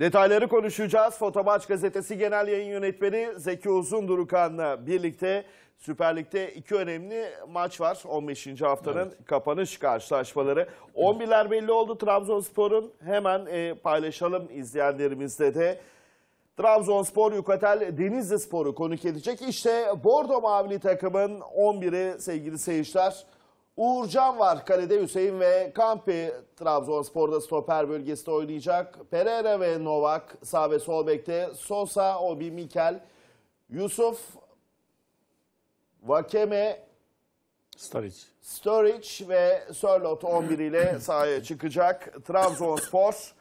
Detayları konuşacağız. Fotomaç gazetesi genel yayın yönetmeni Zeki Uzundurukan'la birlikte Süper Lig'de iki önemli maç var. 15. haftanın evet. kapanış karşılaşmaları. 11'ler belli oldu Trabzonspor'un. Hemen e, paylaşalım izleyenlerimizle de. Trabzonspor, Yukatel, Denizli Spor'u konuk edecek. İşte Bordo Mavili takımın 11'i sevgili seyirciler. Uğurcan var kalede Hüseyin ve Kampi Trabzonspor'da stoper bölgesinde oynayacak. Pereira ve Novak sağ ve sol bekte. Sosa, Obi Mikel, Yusuf, Vakeme, Sturridge, Sturridge ve Sörlot 11 ile sahaya çıkacak Trabzonspor.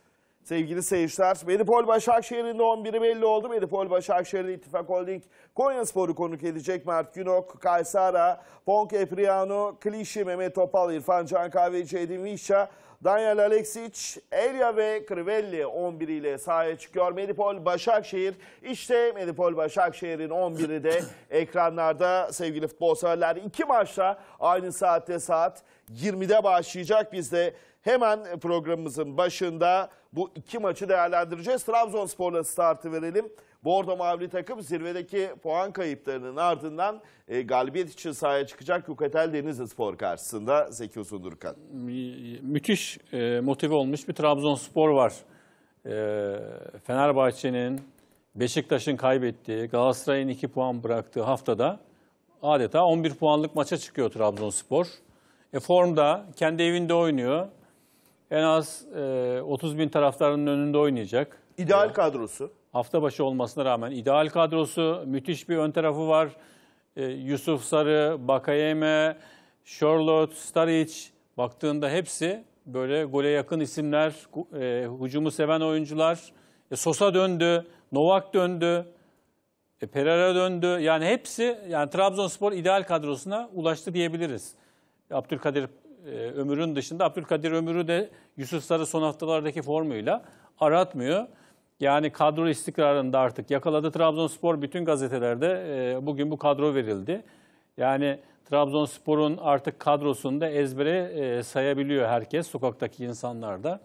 Sevgili seyirciler, Medipol Başakşehir'in 11'i belli oldu. Medipol Başakşehir'in İttifak Holding Konya Sporu konuk edecek Mert Günok, Kaysara, Ponk Epriano, Klişi, Mehmet Topal, İrfan Can Kahveci, Edin Vişça, Daniel Aleksic, Elia ve Krivelli 11 ile sahaya çıkıyor. Medipol Başakşehir, işte Medipol Başakşehir'in 11'i de ekranlarda sevgili futbol severler. iki maçta aynı saatte saat 20'de başlayacak. Biz de hemen programımızın başında bu iki maçı değerlendireceğiz. Trabzonspor'la startı verelim. Bordo Mavili takım zirvedeki puan kayıplarının ardından e, galibiyet için sahaya çıkacak Yukatel Denizli Spor karşısında Zeki Uzundurkan. Mü müthiş e, motive olmuş bir Trabzonspor var. E, Fenerbahçe'nin, Beşiktaş'ın kaybettiği, Galatasaray'ın 2 puan bıraktığı haftada adeta 11 puanlık maça çıkıyor Trabzonspor. E, formda, kendi evinde oynuyor en az e, 30 bin taraftarının önünde oynayacak. İdeal e, kadrosu. Hafta başı olmasına rağmen ideal kadrosu, müthiş bir ön tarafı var. E, Yusuf Sarı, Bakayeme, Charlotte, Staric baktığında hepsi böyle gole yakın isimler, e, hücumu seven oyuncular. E, Sosa döndü, Novak döndü, e, Pereira döndü. Yani hepsi yani Trabzonspor ideal kadrosuna ulaştı diyebiliriz. Abdülkadir e, Ömür'ün dışında Abdülkadir Ömür'ü de Yusuf Sarı son haftalardaki formuyla aratmıyor. Yani kadro istikrarında artık yakaladı. Trabzonspor bütün gazetelerde e, bugün bu kadro verildi. Yani Trabzonspor'un artık kadrosunda ezbere e, sayabiliyor herkes, sokaktaki insanlar da.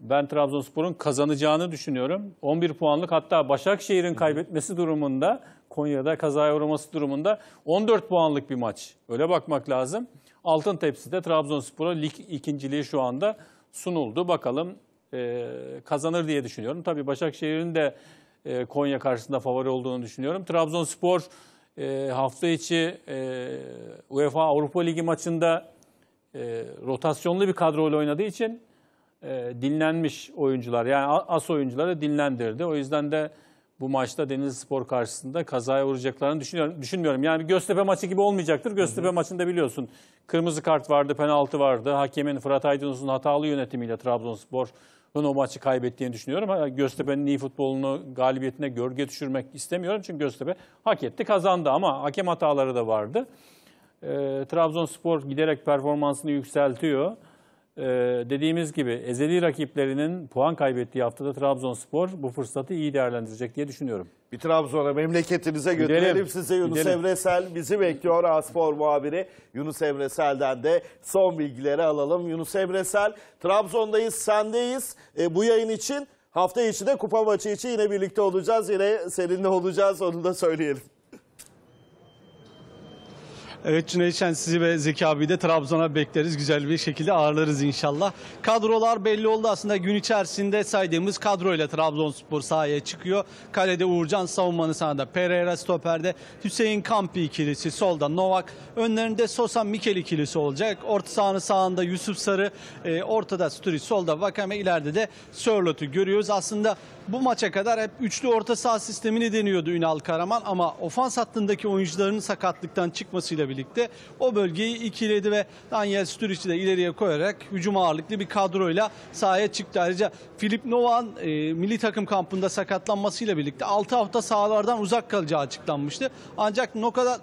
Ben Trabzonspor'un kazanacağını düşünüyorum. 11 puanlık hatta Başakşehir'in kaybetmesi durumunda, Konya'da kazaya uğraması durumunda 14 puanlık bir maç. Öyle bakmak lazım. Altın tepside Trabzonspor'a lig ikinciliği şu anda sunuldu. Bakalım e, kazanır diye düşünüyorum. Tabii Başakşehir'in de e, Konya karşısında favori olduğunu düşünüyorum. Trabzonspor e, hafta içi e, UEFA Avrupa Ligi maçında e, rotasyonlu bir kadro ile oynadığı için e, dinlenmiş oyuncular yani as oyuncuları dinlendirdi. O yüzden de bu maçta deniz Spor karşısında kazaya uğrayacaklarını düşünüyorum. Düşünmüyorum. Yani Göztepe maçı gibi olmayacaktır. Göztepe hı hı. maçında biliyorsun kırmızı kart vardı, penaltı vardı. Hakemin Fırat Aydınus'un hatalı yönetimiyle Trabzonspor o maçı kaybettiğini düşünüyorum. Göztepe'nin iyi futbolunu galibiyetine gölge düşürmek istemiyorum. Çünkü Göztepe hak etti, kazandı ama hakem hataları da vardı. E, Trabzonspor giderek performansını yükseltiyor e, dediğimiz gibi ezeli rakiplerinin puan kaybettiği haftada Trabzonspor bu fırsatı iyi değerlendirecek diye düşünüyorum. Bir Trabzon'a memleketinize götürelim gidelim, size Yunus gidelim. Evresel bizi bekliyor Aspor muhabiri Yunus Evresel'den de son bilgileri alalım. Yunus Evresel Trabzon'dayız sendeyiz e, bu yayın için hafta içi de kupa maçı için yine birlikte olacağız yine seninle olacağız onu da söyleyelim. Evet Cüneyt Şen sizi ve Zeki abiyi de Trabzon'a bekleriz. Güzel bir şekilde ağırlarız inşallah. Kadrolar belli oldu aslında gün içerisinde saydığımız kadroyla Trabzonspor sahaya çıkıyor. Kalede Uğurcan savunmanın sağında Pereira stoperde Hüseyin Kampi ikilisi solda Novak. Önlerinde Sosa Mikel ikilisi olacak. Orta sahanın sağında Yusuf Sarı, e, ortada Sturridge, solda Vakame, ileride de Sörlot'u görüyoruz. Aslında bu maça kadar hep üçlü orta saha sistemini deniyordu Ünal Karaman ama ofans hattındaki oyuncuların sakatlıktan çıkmasıyla birlikte birlikte o bölgeyi ikiledi ve Daniel Sturic'i de ileriye koyarak hücum ağırlıklı bir kadroyla sahaya çıktı. Ayrıca Filip Novan e, milli takım kampında sakatlanmasıyla birlikte 6 hafta sahalardan uzak kalacağı açıklanmıştı. Ancak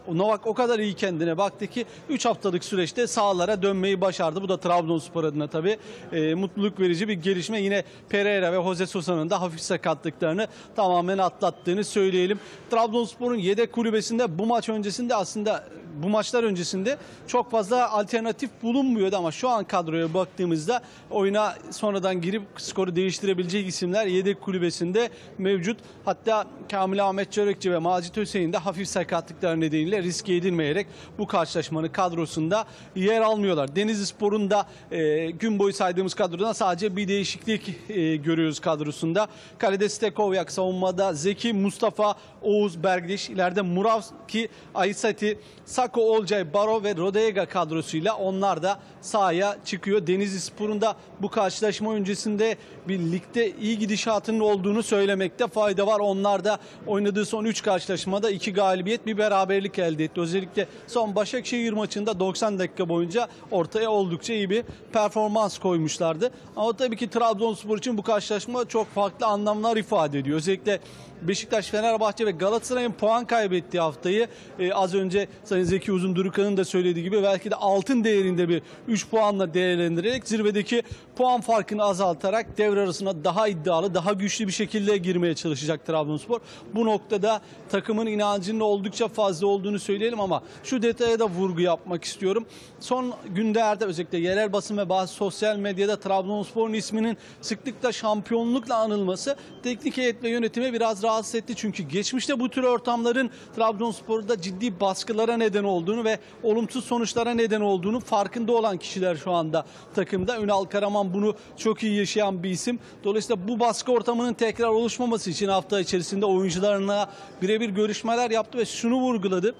Novak o kadar iyi kendine baktı ki 3 haftalık süreçte sahalara dönmeyi başardı. Bu da Trabzonspor adına tabii e, mutluluk verici bir gelişme. Yine Pereira ve Jose Sosa'nın da hafif sakatlıklarını tamamen atlattığını söyleyelim. Trabzonspor'un yedek kulübesinde bu maç öncesinde aslında bu maçlar öncesinde çok fazla alternatif bulunmuyordu ama şu an kadroya baktığımızda oyuna sonradan girip skoru değiştirebilecek isimler yedek kulübesinde mevcut. Hatta Kamil Ahmet Çörekçi ve Macit Hüseyin de hafif sakatlıklar nedeniyle riske edilmeyerek bu karşılaşmanın kadrosunda yer almıyorlar. Denizli Spor'un da e, gün boyu saydığımız kadrodan sadece bir değişiklik e, görüyoruz kadrosunda. Kalede Stekoviak, savunmada Zeki, Mustafa, Oğuz, Bergdiş, ileride Muravski, Aysati, Sa Osako Olcay Baro ve Rodega kadrosuyla onlar da sahaya çıkıyor. Denizli Spor'un da bu karşılaşma öncesinde bir ligde iyi gidişatının olduğunu söylemekte fayda var. Onlar da oynadığı son 3 karşılaşmada 2 galibiyet bir beraberlik elde etti. Özellikle son Başakşehir maçında 90 dakika boyunca ortaya oldukça iyi bir performans koymuşlardı. Ama tabii ki Trabzonspor için bu karşılaşma çok farklı anlamlar ifade ediyor. Özellikle Beşiktaş, Fenerbahçe ve Galatasaray'ın puan kaybettiği haftayı e, az önce Sayın Zeki durukanın da söylediği gibi belki de altın değerinde bir 3 puanla değerlendirerek zirvedeki puan farkını azaltarak devre arasına daha iddialı, daha güçlü bir şekilde girmeye çalışacak Trabzonspor. Bu noktada takımın inancının oldukça fazla olduğunu söyleyelim ama şu detaya da vurgu yapmak istiyorum. Son günlerde özellikle yerel basın ve bazı sosyal medyada Trabzonspor'un isminin sıklıkla şampiyonlukla anılması teknik heyet ve yönetime biraz rahatsız etti. Çünkü geçmişte bu tür ortamların Trabzonspor'da ciddi baskılara neden neden olduğunu ve olumsuz sonuçlara neden olduğunu farkında olan kişiler şu anda takımda. Ünal Karaman bunu çok iyi yaşayan bir isim. Dolayısıyla bu baskı ortamının tekrar oluşmaması için hafta içerisinde oyuncularına birebir görüşmeler yaptı ve şunu vurguladı.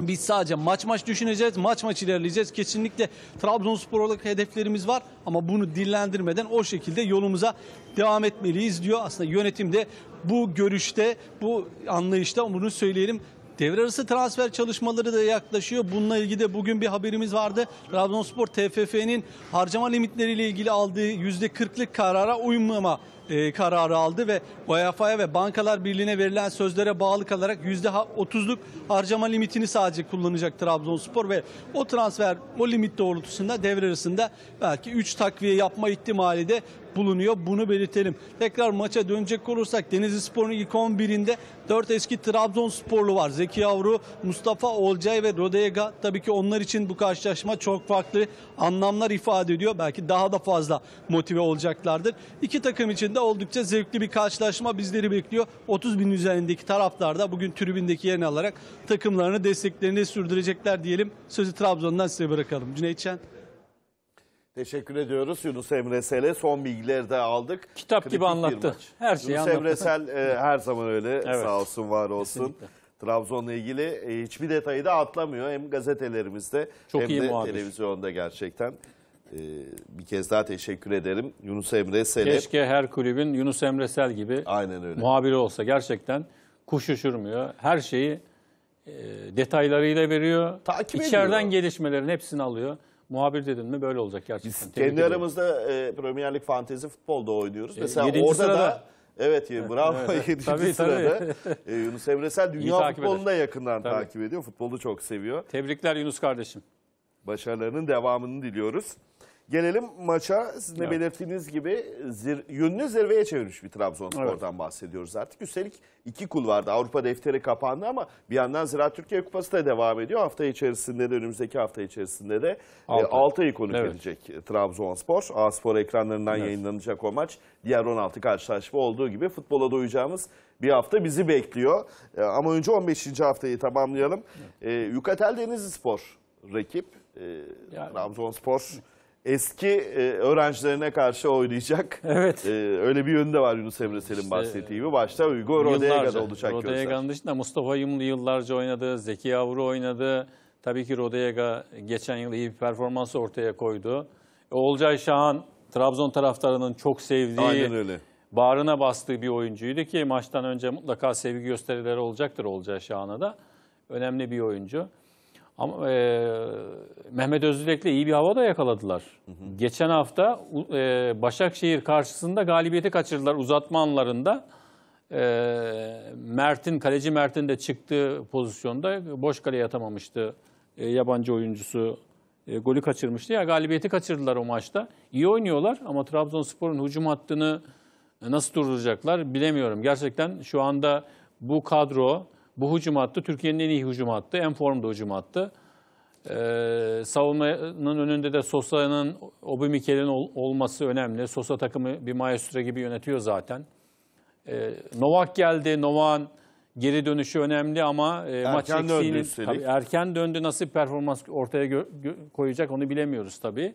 Biz sadece maç maç düşüneceğiz, maç maç ilerleyeceğiz. Kesinlikle Trabzonspor olarak hedeflerimiz var ama bunu dillendirmeden o şekilde yolumuza devam etmeliyiz diyor. Aslında yönetim de bu görüşte, bu anlayışta bunu söyleyelim. Devre arası transfer çalışmaları da yaklaşıyor. Bununla ilgili de bugün bir haberimiz vardı. Trabzonspor TFF'nin harcama limitleriyle ilgili aldığı %40'lık karara uymama e, kararı aldı ve UEFA'ya ve Bankalar Birliği'ne verilen sözlere bağlı kalarak %30'luk harcama limitini sadece kullanacak Trabzonspor ve o transfer o limit doğrultusunda devre arasında belki 3 takviye yapma ihtimali de bulunuyor. Bunu belirtelim. Tekrar maça dönecek olursak Denizli Spor'un ilk 11'inde 4 eski Trabzonsporlu var. Zeki Yavru, Mustafa Olcay ve Rodega. Tabii ki onlar için bu karşılaşma çok farklı anlamlar ifade ediyor. Belki daha da fazla motive olacaklardır. İki takım için de oldukça zevkli bir karşılaşma bizleri bekliyor. 30 bin üzerindeki taraftar da bugün tribündeki yerini alarak takımlarını desteklerini sürdürecekler diyelim. Sözü Trabzon'dan size bırakalım. Cüneyt Şen. Teşekkür ediyoruz Yunus Emre Sel'e. Son bilgileri de aldık. Kitap Kritik gibi anlattı. Her şeyi Yunus anlattı. Emre Sel e, her zaman öyle evet. sağ olsun var olsun. Kesinlikle. Trabzon'la ilgili e, hiçbir detayı da atlamıyor. Hem gazetelerimizde Çok hem de muhabir. televizyonda gerçekten. Ee, bir kez daha teşekkür ederim. Yunus Emre Selep. Keşke her kulübün Yunus Emre Sel gibi Aynen öyle. muhabiri olsa. Gerçekten kuş uçurmuyor. Her şeyi e, detaylarıyla veriyor. Takip ediyor. İçeriden gelişmelerin hepsini alıyor. Muhabir dedin mi böyle olacak gerçekten. Biz kendi ediyorum. aramızda e, Premier Lig fantezi futbolda oynuyoruz. E, Mesela orada sırada... da Evet e, bravo evet, 7. Tabii, sırada. Tabii. E, Yunus Emresel dünya futbolunu da yakından tabii. takip ediyor. Futbolu çok seviyor. Tebrikler Yunus kardeşim. Başarılarının devamını diliyoruz. Gelelim maça sizin de belirttiğiniz gibi zir, yönünü zirveye çevirmiş bir Trabzonspor'dan evet. bahsediyoruz artık. Üstelik iki kul vardı. Avrupa defteri kapandı ama bir yandan Ziraat Türkiye Kupası da devam ediyor. Hafta içerisinde de önümüzdeki hafta içerisinde de Altay. e, konuk evet. edecek Trabzonspor. A-Spor ekranlarından evet. yayınlanacak o maç. Diğer 16 karşılaşma olduğu gibi futbola doyacağımız bir hafta bizi bekliyor. E, ama önce 15. haftayı tamamlayalım. Evet. E, Yukatel Denizli Spor rakip. E, yani. Trabzonspor eski e, öğrencilerine karşı oynayacak. Evet. E, öyle bir yönde var Yunus Emre Selim işte, bahsettiği gibi. Başta Uygur Rodega'da olacak Rodega'nın gözler. dışında Mustafa Yumlu yıllarca oynadı, Zeki Yavru oynadı. Tabii ki Rodega geçen yıl iyi bir performans ortaya koydu. E, Olcay Şahan, Trabzon taraftarının çok sevdiği, Aynen öyle. bağrına bastığı bir oyuncuydu ki maçtan önce mutlaka sevgi gösterileri olacaktır Olcay Şahan'a da. Önemli bir oyuncu. Ama e, Mehmet Özdilek'le iyi bir hava da yakaladılar. Hı hı. Geçen hafta e, Başakşehir karşısında galibiyeti kaçırdılar uzatma anlarında. E, Mert'in, kaleci Mert'in de çıktığı pozisyonda boş kaleye atamamıştı e, yabancı oyuncusu. E, golü kaçırmıştı. Ya galibiyeti kaçırdılar o maçta. İyi oynuyorlar ama Trabzonspor'un hücum hattını e, nasıl durduracaklar bilemiyorum. Gerçekten şu anda bu kadro bu hücum hattı Türkiye'nin en iyi hücum hattı, en formda hücum hattı. Ee, savunmanın önünde de Sosa'nın, Obimikel'in ol, olması önemli. Sosa takımı bir maestro gibi yönetiyor zaten. Ee, Novak geldi, Novak'ın geri dönüşü önemli ama e, erken maç eksiğini... Döndü tabii, erken döndü nasıl performans ortaya koyacak onu bilemiyoruz tabii.